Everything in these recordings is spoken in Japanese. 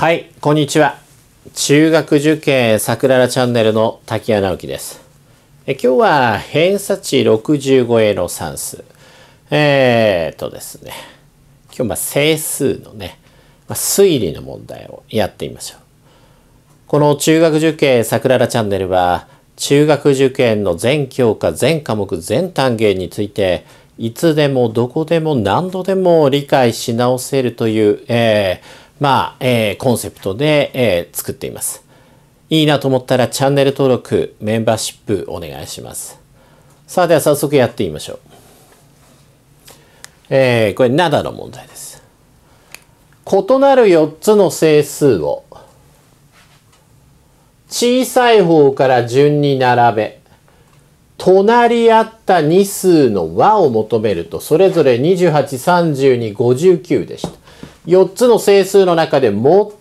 はい、こんにちは。中学受験さくららチャンネルの滝谷直樹です。え今日は偏差値6 5への算数。えー、っとですね。今日ま整数のね、ま推理の問題をやってみましょう。この中学受験さくららチャンネルは、中学受験の全教科、全科目、全単元について、いつでもどこでも何度でも理解し直せるという、えーまあ、えー、コンセプトで、えー、作っています。いいなと思ったらチャンネル登録、メンバーシップお願いします。さあ、では早速やってみましょう。えー、これ、灘の問題です。異なる4つの整数を小さい方から順に並べ、隣り合った2数の和を求めると、それぞれ28、32、59でした。4つの整数の中で最も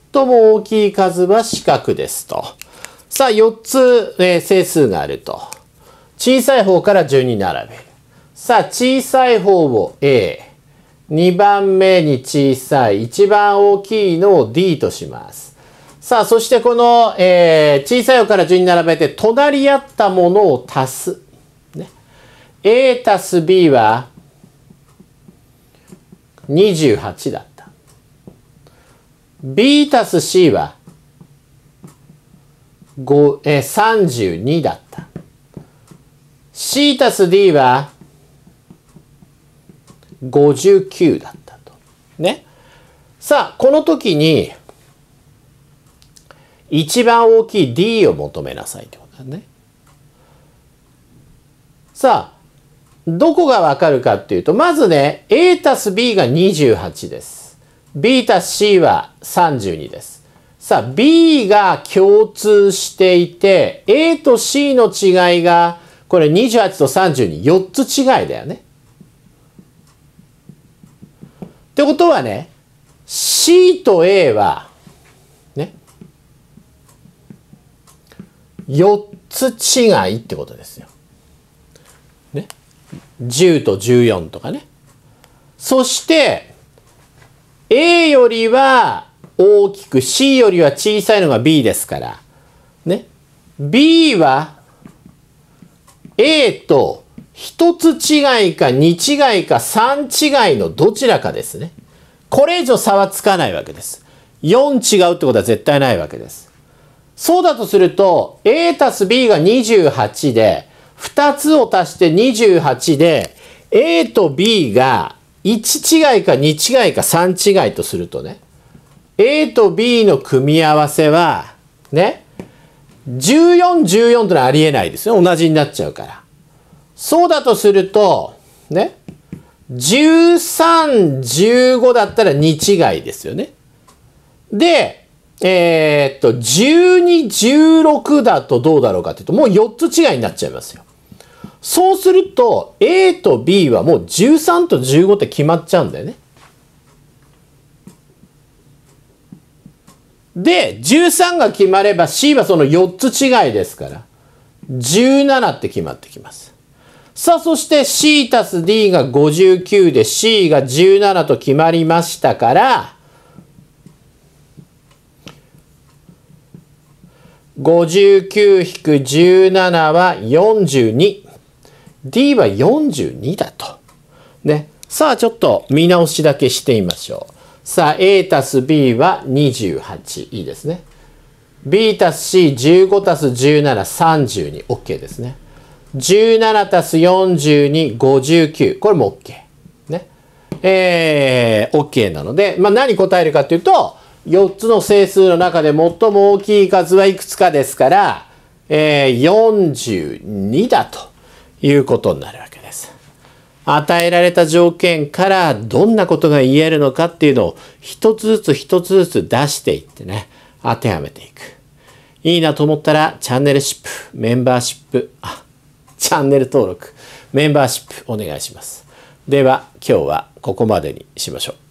大きい数は四角ですと。さあ、4つ、えー、整数があると。小さい方から順に並べる。さあ、小さい方を A、2番目に小さい、一番大きいのを D とします。さあ、そしてこの、えー、小さい方から順に並べて、隣り合ったものを足す。ね、A 足す B は28だ。B たす C はえ32だった。C たす D は59だったと。ね。さあ、この時に一番大きい D を求めなさいってことだね。さあ、どこがわかるかっていうと、まずね、A たす B が28です。b たす c は32です。さあ、b が共通していて、a と c の違いが、これ28と32、4つ違いだよね。ってことはね、c と a は、ね、4つ違いってことですよ。ね。10と14とかね。そして、A よりは大きく C よりは小さいのが B ですから、ね、B は A と1つ違いか2違いか3違いのどちらかですね。これ以上差はつかないわけです。4違うってことは絶対ないわけです。そうだとすると A たす B が28で2つを足して28で A と B が1違いか2違いか3違いとするとね A と B の組み合わせはね1414とってのはありえないですね同じになっちゃうから。そうだとするとね1315だったら2違いですよね。でえー、っと1216だとどうだろうかっていうともう4つ違いになっちゃいますよ。そうすると A と B はもう13と15って決まっちゃうんだよね。で、13が決まれば C はその4つ違いですから、17って決まってきます。さあ、そして C たす D が59で C が17と決まりましたから、59-17は42。D は42だと。ね。さあ、ちょっと見直しだけしてみましょう。さあ、A たす B は28。いいですね。B たす C、15たす17、32。OK ですね。17たす42、59。これも OK。ね。えー、OK なので、まあ何答えるかというと、4つの整数の中で最も大きい数はいくつかですから、えー、42だと。いうことになるわけです。与えられた条件からどんなことが言えるのかっていうのを一つずつ一つずつ出していってね、当てはめていく。いいなと思ったらチャンネルシップ、メンバーシップ、あ、チャンネル登録、メンバーシップお願いします。では今日はここまでにしましょう。